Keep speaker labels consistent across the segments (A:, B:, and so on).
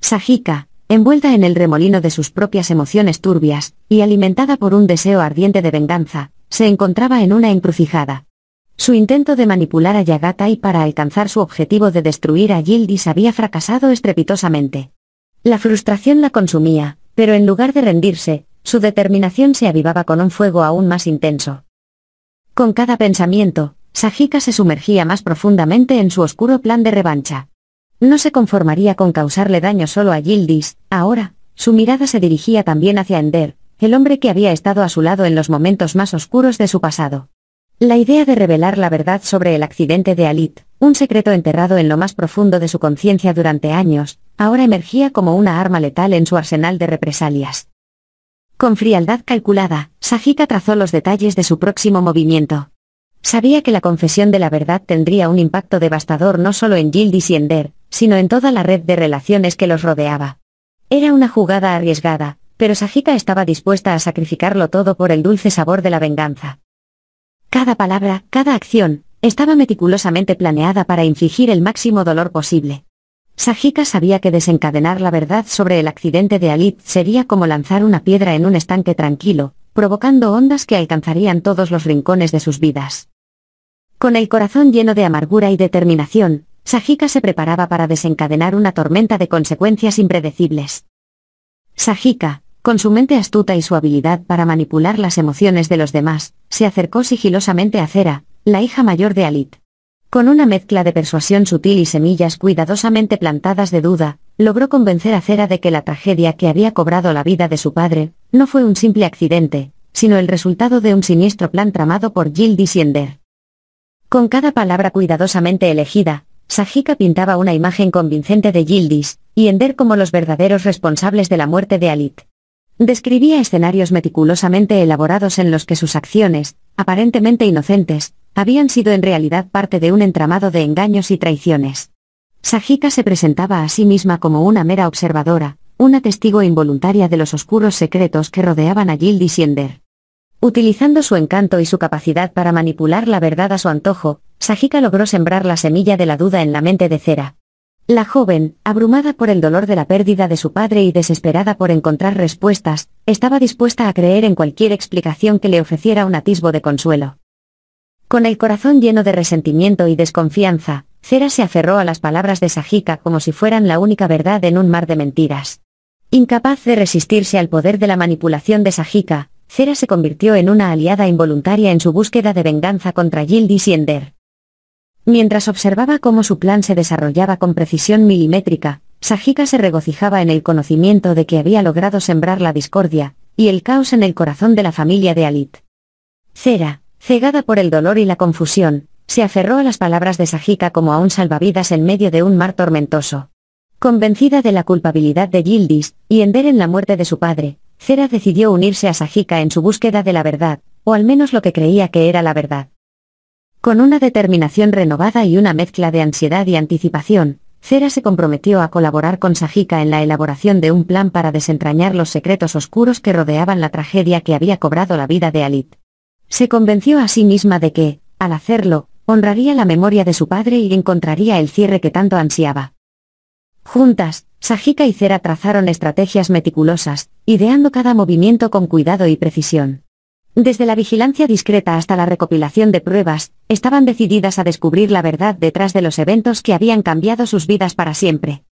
A: Sajika, envuelta en el remolino de sus propias emociones turbias, y alimentada por un deseo ardiente de venganza, se encontraba en una encrucijada. Su intento de manipular a Yagata y para alcanzar su objetivo de destruir a Yildiz había fracasado estrepitosamente. La frustración la consumía, pero en lugar de rendirse, su determinación se avivaba con un fuego aún más intenso. Con cada pensamiento, Sajika se sumergía más profundamente en su oscuro plan de revancha. No se conformaría con causarle daño solo a Gildis, ahora, su mirada se dirigía también hacia Ender, el hombre que había estado a su lado en los momentos más oscuros de su pasado. La idea de revelar la verdad sobre el accidente de Alit, un secreto enterrado en lo más profundo de su conciencia durante años, ahora emergía como una arma letal en su arsenal de represalias. Con frialdad calculada, Sajita trazó los detalles de su próximo movimiento. Sabía que la confesión de la verdad tendría un impacto devastador no solo en Gildis y Ender, sino en toda la red de relaciones que los rodeaba. Era una jugada arriesgada, pero Sajika estaba dispuesta a sacrificarlo todo por el dulce sabor de la venganza. Cada palabra, cada acción, estaba meticulosamente planeada para infligir el máximo dolor posible. Sajika sabía que desencadenar la verdad sobre el accidente de Alit sería como lanzar una piedra en un estanque tranquilo, provocando ondas que alcanzarían todos los rincones de sus vidas. Con el corazón lleno de amargura y determinación, Sajika se preparaba para desencadenar una tormenta de consecuencias impredecibles. Sajika, con su mente astuta y su habilidad para manipular las emociones de los demás, se acercó sigilosamente a Cera, la hija mayor de Alit. Con una mezcla de persuasión sutil y semillas cuidadosamente plantadas de duda, logró convencer a Cera de que la tragedia que había cobrado la vida de su padre, no fue un simple accidente, sino el resultado de un siniestro plan tramado por gil Siender. Con cada palabra cuidadosamente elegida, Sajika pintaba una imagen convincente de Gildis, y Ender como los verdaderos responsables de la muerte de Alit. Describía escenarios meticulosamente elaborados en los que sus acciones, aparentemente inocentes, habían sido en realidad parte de un entramado de engaños y traiciones. Sajika se presentaba a sí misma como una mera observadora, una testigo involuntaria de los oscuros secretos que rodeaban a Gildis y Ender. Utilizando su encanto y su capacidad para manipular la verdad a su antojo, Sajika logró sembrar la semilla de la duda en la mente de Cera. La joven, abrumada por el dolor de la pérdida de su padre y desesperada por encontrar respuestas, estaba dispuesta a creer en cualquier explicación que le ofreciera un atisbo de consuelo. Con el corazón lleno de resentimiento y desconfianza, Cera se aferró a las palabras de Sajika como si fueran la única verdad en un mar de mentiras. Incapaz de resistirse al poder de la manipulación de Sajika, Cera se convirtió en una aliada involuntaria en su búsqueda de venganza contra Gildi Siender. Mientras observaba cómo su plan se desarrollaba con precisión milimétrica, Sajika se regocijaba en el conocimiento de que había logrado sembrar la discordia y el caos en el corazón de la familia de Alit. Cera, cegada por el dolor y la confusión, se aferró a las palabras de Sajika como a un salvavidas en medio de un mar tormentoso. Convencida de la culpabilidad de Gildis y en ver en la muerte de su padre, Cera decidió unirse a Sajika en su búsqueda de la verdad, o al menos lo que creía que era la verdad. Con una determinación renovada y una mezcla de ansiedad y anticipación, Cera se comprometió a colaborar con Sajika en la elaboración de un plan para desentrañar los secretos oscuros que rodeaban la tragedia que había cobrado la vida de Alit. Se convenció a sí misma de que, al hacerlo, honraría la memoria de su padre y encontraría el cierre que tanto ansiaba. Juntas, Sajika y Cera trazaron estrategias meticulosas, ideando cada movimiento con cuidado y precisión. Desde la vigilancia discreta hasta la recopilación de pruebas, estaban decididas a descubrir la verdad detrás de los eventos que habían cambiado sus vidas para siempre.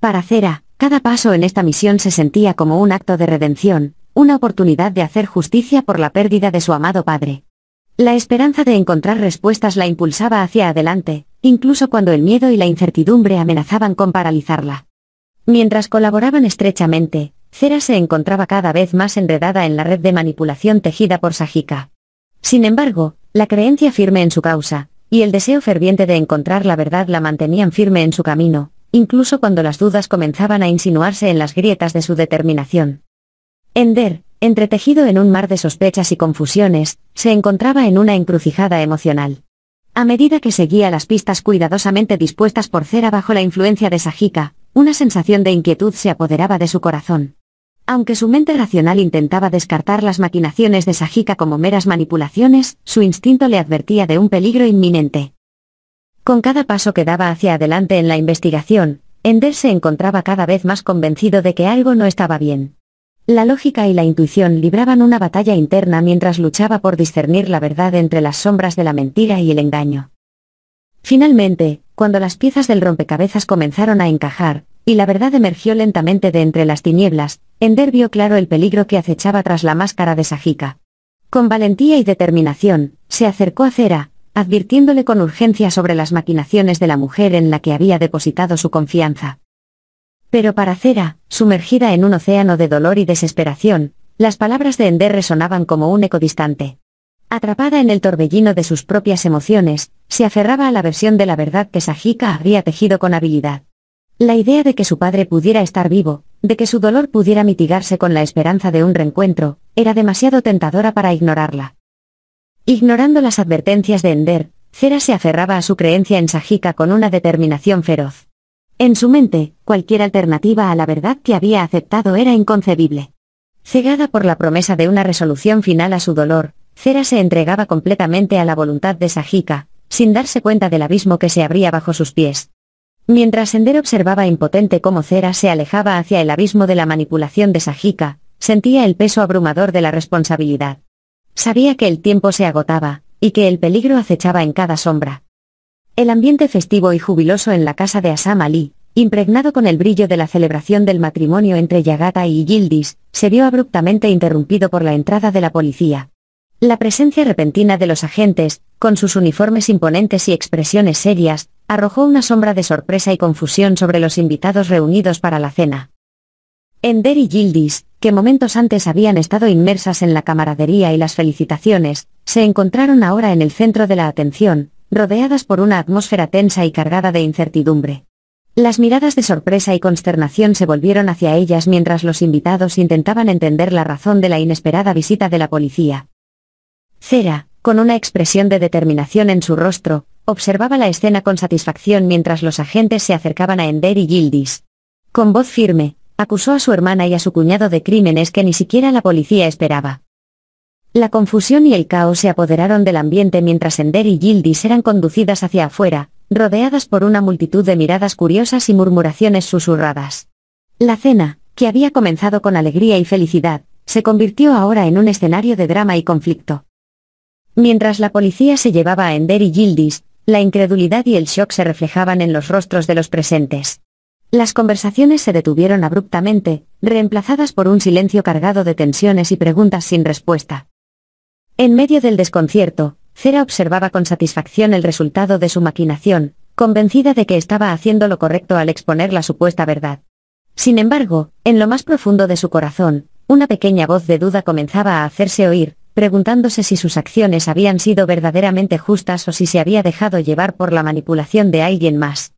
A: Para Cera, cada paso en esta misión se sentía como un acto de redención, una oportunidad de hacer justicia por la pérdida de su amado padre. La esperanza de encontrar respuestas la impulsaba hacia adelante, incluso cuando el miedo y la incertidumbre amenazaban con paralizarla. Mientras colaboraban estrechamente, Cera se encontraba cada vez más enredada en la red de manipulación tejida por Sajika. Sin embargo, la creencia firme en su causa, y el deseo ferviente de encontrar la verdad la mantenían firme en su camino, incluso cuando las dudas comenzaban a insinuarse en las grietas de su determinación. Ender, entretejido en un mar de sospechas y confusiones, se encontraba en una encrucijada emocional. A medida que seguía las pistas cuidadosamente dispuestas por Cera bajo la influencia de Sajika, una sensación de inquietud se apoderaba de su corazón. Aunque su mente racional intentaba descartar las maquinaciones de Sajika como meras manipulaciones, su instinto le advertía de un peligro inminente. Con cada paso que daba hacia adelante en la investigación, Ender se encontraba cada vez más convencido de que algo no estaba bien. La lógica y la intuición libraban una batalla interna mientras luchaba por discernir la verdad entre las sombras de la mentira y el engaño. Finalmente, cuando las piezas del rompecabezas comenzaron a encajar, y la verdad emergió lentamente de entre las tinieblas, Ender vio claro el peligro que acechaba tras la máscara de Sajika. Con valentía y determinación, se acercó a Cera, advirtiéndole con urgencia sobre las maquinaciones de la mujer en la que había depositado su confianza. Pero para Cera, sumergida en un océano de dolor y desesperación, las palabras de Ender resonaban como un eco distante. Atrapada en el torbellino de sus propias emociones, se aferraba a la versión de la verdad que Sajika había tejido con habilidad. La idea de que su padre pudiera estar vivo, de que su dolor pudiera mitigarse con la esperanza de un reencuentro, era demasiado tentadora para ignorarla. Ignorando las advertencias de Ender, Cera se aferraba a su creencia en Sajika con una determinación feroz. En su mente, cualquier alternativa a la verdad que había aceptado era inconcebible. Cegada por la promesa de una resolución final a su dolor, Cera se entregaba completamente a la voluntad de Sajika, sin darse cuenta del abismo que se abría bajo sus pies. Mientras Sender observaba impotente cómo Cera se alejaba hacia el abismo de la manipulación de Sajika, sentía el peso abrumador de la responsabilidad. Sabía que el tiempo se agotaba, y que el peligro acechaba en cada sombra. El ambiente festivo y jubiloso en la casa de Asam Ali, impregnado con el brillo de la celebración del matrimonio entre Yagata y Gildis, se vio abruptamente interrumpido por la entrada de la policía. La presencia repentina de los agentes, con sus uniformes imponentes y expresiones serias, arrojó una sombra de sorpresa y confusión sobre los invitados reunidos para la cena. Ender y Gildis, que momentos antes habían estado inmersas en la camaradería y las felicitaciones, se encontraron ahora en el centro de la atención, rodeadas por una atmósfera tensa y cargada de incertidumbre. Las miradas de sorpresa y consternación se volvieron hacia ellas mientras los invitados intentaban entender la razón de la inesperada visita de la policía. Cera, con una expresión de determinación en su rostro, observaba la escena con satisfacción mientras los agentes se acercaban a Ender y Gildis. Con voz firme, acusó a su hermana y a su cuñado de crímenes que ni siquiera la policía esperaba. La confusión y el caos se apoderaron del ambiente mientras Ender y Gildis eran conducidas hacia afuera, rodeadas por una multitud de miradas curiosas y murmuraciones susurradas. La cena, que había comenzado con alegría y felicidad, se convirtió ahora en un escenario de drama y conflicto. Mientras la policía se llevaba a Ender y Gildis, la incredulidad y el shock se reflejaban en los rostros de los presentes. Las conversaciones se detuvieron abruptamente, reemplazadas por un silencio cargado de tensiones y preguntas sin respuesta. En medio del desconcierto, Cera observaba con satisfacción el resultado de su maquinación, convencida de que estaba haciendo lo correcto al exponer la supuesta verdad. Sin embargo, en lo más profundo de su corazón, una pequeña voz de duda comenzaba a hacerse oír, preguntándose si sus acciones habían sido verdaderamente justas o si se había dejado llevar por la manipulación de alguien más.